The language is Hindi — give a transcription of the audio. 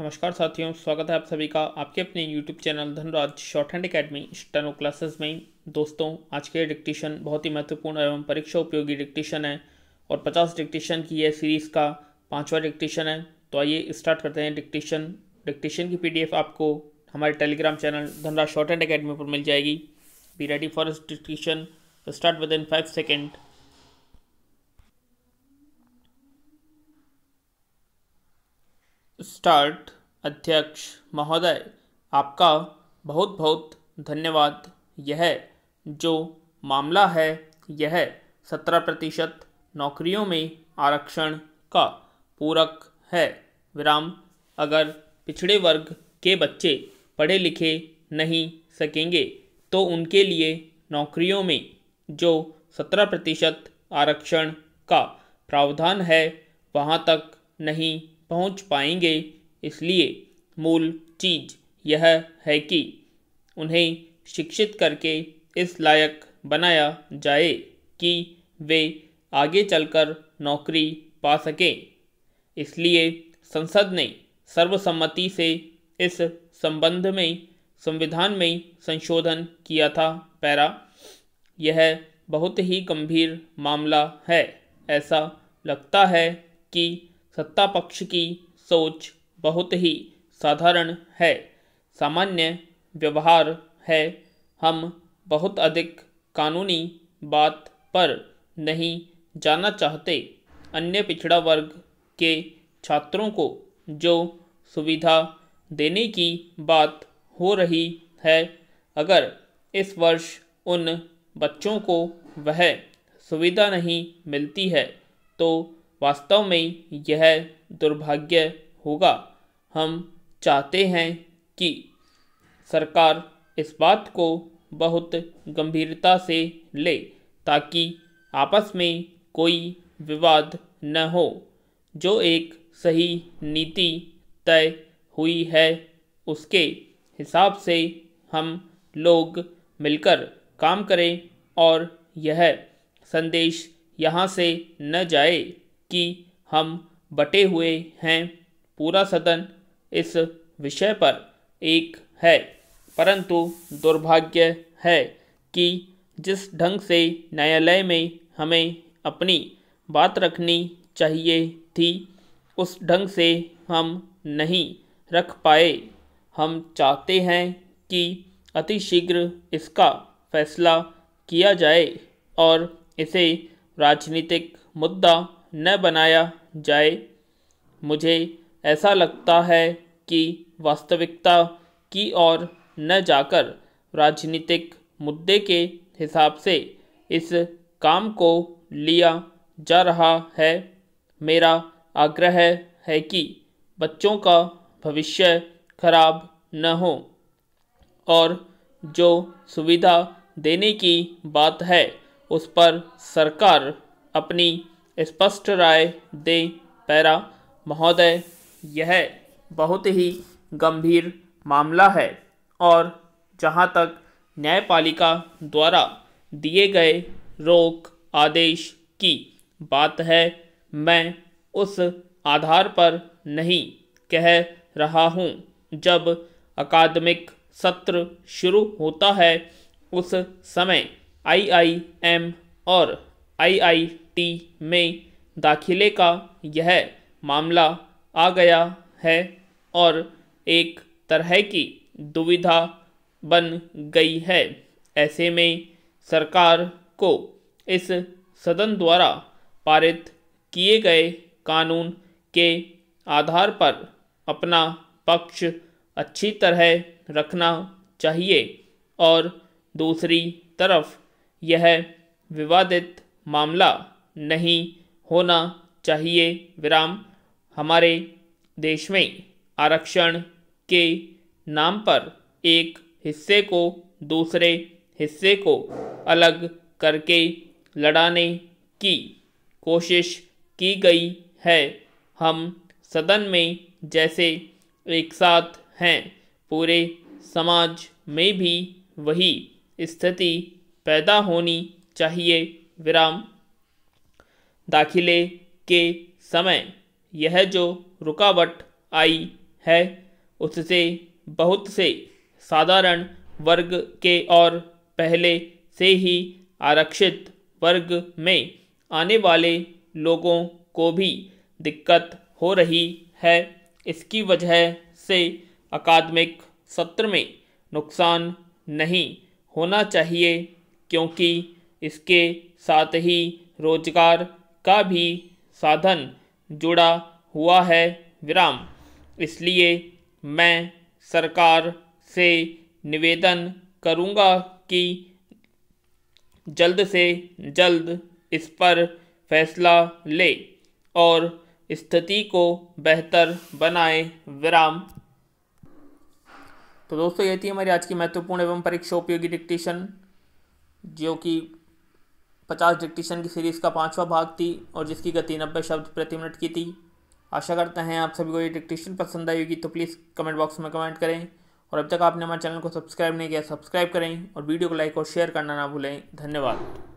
नमस्कार साथियों स्वागत है आप सभी का आपके अपने YouTube channel Dhanraj shorthand academy steno classes में दोस्तों आज के डिक्टेशन बहुत ही महत्वपूर्ण एवं परीक्षा उपयोगी डिक्टेशन है और 50 डिक्टेशन की यह सीरीज़ का पांचवा डिक्टेशन है तो आइए स्टार्ट करते हैं डिक्टेशन डिक्टेशन की पी आपको हमारे Telegram channel Dhanraj shorthand academy पर मिल जाएगी be ready for dictation start within five second start अध्यक्ष महोदय आपका बहुत बहुत धन्यवाद यह जो मामला है यह सत्रह प्रतिशत नौकरियों में आरक्षण का पूरक है विराम अगर पिछड़े वर्ग के बच्चे पढ़े लिखे नहीं सकेंगे तो उनके लिए नौकरियों में जो सत्रह प्रतिशत आरक्षण का प्रावधान है वहाँ तक नहीं पहुंच पाएंगे इसलिए मूल चीज यह है कि उन्हें शिक्षित करके इस लायक बनाया जाए कि वे आगे चलकर नौकरी पा सकें इसलिए संसद ने सर्वसम्मति से इस संबंध में संविधान में संशोधन किया था पैरा यह बहुत ही गंभीर मामला है ऐसा लगता है कि सत्ता पक्ष की सोच बहुत ही साधारण है सामान्य व्यवहार है हम बहुत अधिक कानूनी बात पर नहीं जाना चाहते अन्य पिछड़ा वर्ग के छात्रों को जो सुविधा देने की बात हो रही है अगर इस वर्ष उन बच्चों को वह सुविधा नहीं मिलती है तो वास्तव में यह दुर्भाग्य होगा हम चाहते हैं कि सरकार इस बात को बहुत गंभीरता से ले ताकि आपस में कोई विवाद न हो जो एक सही नीति तय हुई है उसके हिसाब से हम लोग मिलकर काम करें और यह संदेश यहाँ से न जाए कि हम बटे हुए हैं पूरा सदन इस विषय पर एक है परंतु दुर्भाग्य है कि जिस ढंग से न्यायालय में हमें अपनी बात रखनी चाहिए थी उस ढंग से हम नहीं रख पाए हम चाहते हैं कि अतिशीघ्र इसका फैसला किया जाए और इसे राजनीतिक मुद्दा न बनाया जाए मुझे ऐसा लगता है कि वास्तविकता की ओर न जाकर राजनीतिक मुद्दे के हिसाब से इस काम को लिया जा रहा है मेरा आग्रह है कि बच्चों का भविष्य खराब न हो और जो सुविधा देने की बात है उस पर सरकार अपनी स्पष्ट राय दें पैरा महोदय यह बहुत ही गंभीर मामला है और जहाँ तक न्यायपालिका द्वारा दिए गए रोक आदेश की बात है मैं उस आधार पर नहीं कह रहा हूँ जब अकादमिक सत्र शुरू होता है उस समय आई आई एम और आई आई टी में दाखिले का यह मामला आ गया है और एक तरह की दुविधा बन गई है ऐसे में सरकार को इस सदन द्वारा पारित किए गए कानून के आधार पर अपना पक्ष अच्छी तरह रखना चाहिए और दूसरी तरफ यह विवादित मामला नहीं होना चाहिए विराम हमारे देश में आरक्षण के नाम पर एक हिस्से को दूसरे हिस्से को अलग करके लड़ाने की कोशिश की गई है हम सदन में जैसे एक साथ हैं पूरे समाज में भी वही स्थिति पैदा होनी चाहिए विराम दाखिले के समय यह जो रुकावट आई है उससे बहुत से साधारण वर्ग के और पहले से ही आरक्षित वर्ग में आने वाले लोगों को भी दिक्कत हो रही है इसकी वजह से अकादमिक सत्र में नुकसान नहीं होना चाहिए क्योंकि इसके साथ ही रोजगार का भी साधन जुड़ा हुआ है विराम इसलिए मैं सरकार से निवेदन करूँगा कि जल्द से जल्द इस पर फैसला ले और स्थिति को बेहतर बनाए विराम तो दोस्तों ये थी हमारी आज की महत्वपूर्ण एवं परीक्षा उपयोगी डिक्टेशन जो कि पचास डिक्टिशन की सीरीज़ का पाँचवा भाग थी और जिसकी गति नब्बे शब्द प्रति मिनट की थी आशा करते हैं आप सभी को ये डिक्टिशन पसंद आई होगी तो प्लीज़ कमेंट बॉक्स में कमेंट करें और अब तक आपने हमारे चैनल को सब्सक्राइब नहीं किया सब्सक्राइब करें और वीडियो को लाइक और शेयर करना ना भूलें धन्यवाद